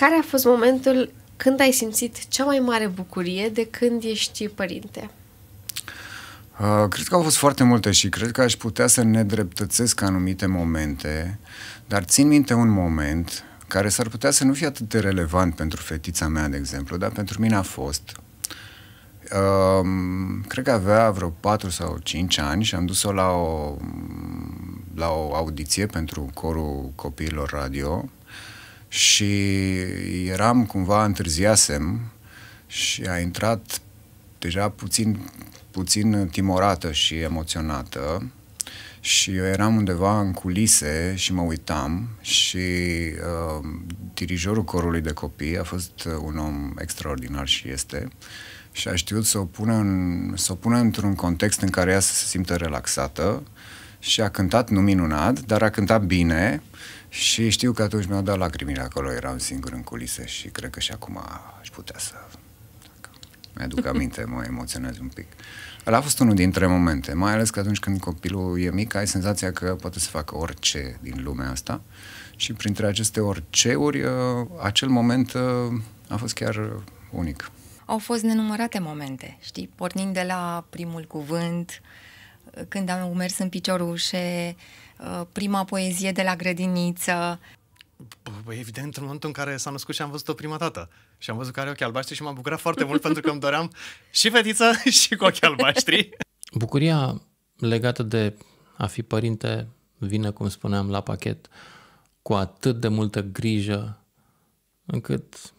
Care a fost momentul când ai simțit cea mai mare bucurie de când ești părinte? Uh, cred că au fost foarte multe și cred că aș putea să nedreptățesc anumite momente, dar țin minte un moment care s-ar putea să nu fie atât de relevant pentru fetița mea, de exemplu, dar pentru mine a fost. Uh, cred că avea vreo 4 sau 5 ani și am dus-o la o, la o audiție pentru corul copiilor radio și eram cumva întârziasem și a intrat deja puțin, puțin timorată și emoționată și eu eram undeva în culise și mă uitam și uh, dirijorul corului de copii a fost uh, un om extraordinar și este și a știut să o pună, în, să o pună într-un context în care ea să se simtă relaxată și a cântat, nu minunat, dar a cântat bine și știu că atunci mi-au dat lacrimile acolo, eram singur în culise și cred că și acum aș putea să... Mi-aduc aminte, mă emoționez un pic. El a fost unul dintre momente, mai ales că atunci când copilul e mic, ai senzația că poate să facă orice din lumea asta și printre aceste orceuri, uh, acel moment uh, a fost chiar unic. Au fost nenumărate momente, știi, pornind de la primul cuvânt, uh, când am mers în piciorușe, uh, prima poezie de la grădiniță. Păi, evident, în momentul în care s-a născut și am văzut-o prima dată. Și am văzut că are ochii albaștri și m-am bucurat foarte mult pentru că îmi doream și fetiță și cu ochii albaștri. Bucuria legată de a fi părinte vine, cum spuneam, la pachet cu atât de multă grijă încât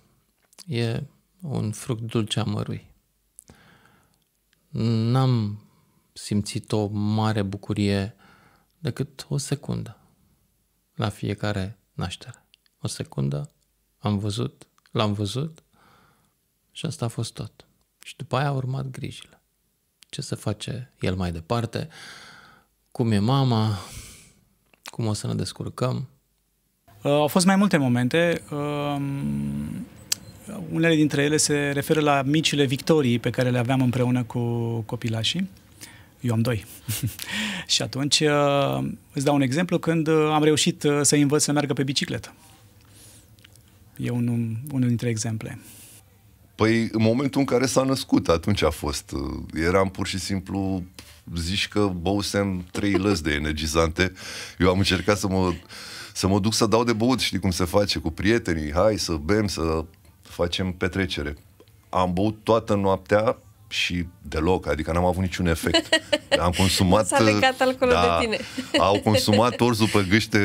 e un fruct dulce amărui. N-am simțit o mare bucurie decât o secundă la fiecare naștere. O secundă am văzut, l-am văzut și asta a fost tot. Și după aia a urmat grijile. Ce se face el mai departe, cum e mama, cum o să ne descurcăm. Uh, au fost mai multe momente. Uh, unele dintre ele se referă la micile victorii pe care le aveam împreună cu copilașii eu am doi. și atunci uh, îți dau un exemplu când uh, am reușit uh, să-i învăț să meargă pe bicicletă. E unul, unul dintre exemple. Păi în momentul în care s-a născut, atunci a fost. Eram pur și simplu, zici că băusem trei lăzi de energizante. Eu am încercat să mă, să mă duc să dau de băut, știi cum se face, cu prietenii, hai să bem, să facem petrecere. Am băut toată noaptea, și deloc, adică n-am avut niciun efect. Am consumat... S-a legat uh, alcoolul da, de tine. au consumat orzul pe gâște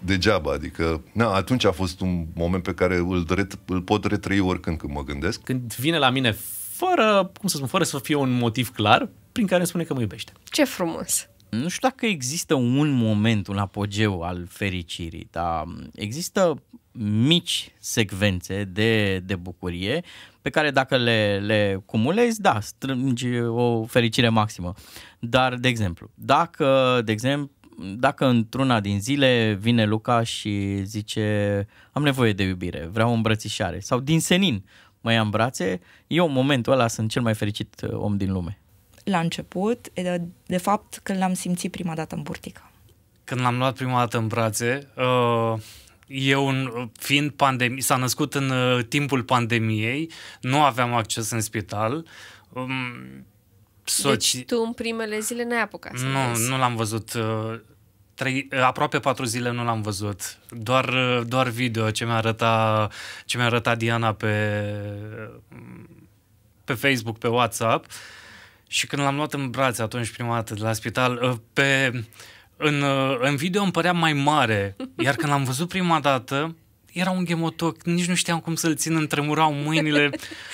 degeaba, adică na, atunci a fost un moment pe care îl, ret- îl pot retrăi oricând când mă gândesc. Când vine la mine fără, cum să spun, fără să fie un motiv clar prin care îmi spune că mă iubește. Ce frumos! Nu știu dacă există un moment, un apogeu al fericirii, dar există mici secvențe de, de bucurie pe care dacă le, le cumulezi, da, strângi o fericire maximă. Dar, de exemplu, dacă, de exemplu, dacă într-una din zile vine Luca și zice am nevoie de iubire, vreau o îmbrățișare sau din senin mă ia în brațe, eu în momentul ăla sunt cel mai fericit uh, om din lume. La început, de, de fapt când l-am simțit prima dată în burtică. Când l-am luat prima dată în brațe, uh, eu, fiind pandemie, s-a născut în uh, timpul pandemiei, nu aveam acces în spital. Um, soci... Deci tu în primele zile n-ai apucat să Nu, vezi. nu l-am văzut. Uh, trei, uh, aproape patru zile nu l-am văzut. Doar, uh, doar video ce mi-a arătat, ce mi-a arătat Diana pe, pe Facebook, pe WhatsApp. Și când l-am luat în brațe atunci prima dată de la spital, uh, pe în, uh, în video îmi părea mai mare, iar când l-am văzut prima dată, era un gemotoc, nici nu știam cum să-l țin, îmi tremurau mâinile.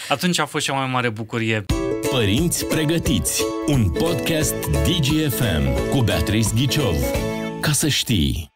Atunci a fost cea mai mare bucurie. Părinți pregătiți, un podcast DGFM cu Beatrice Ghiciov. Ca să știi...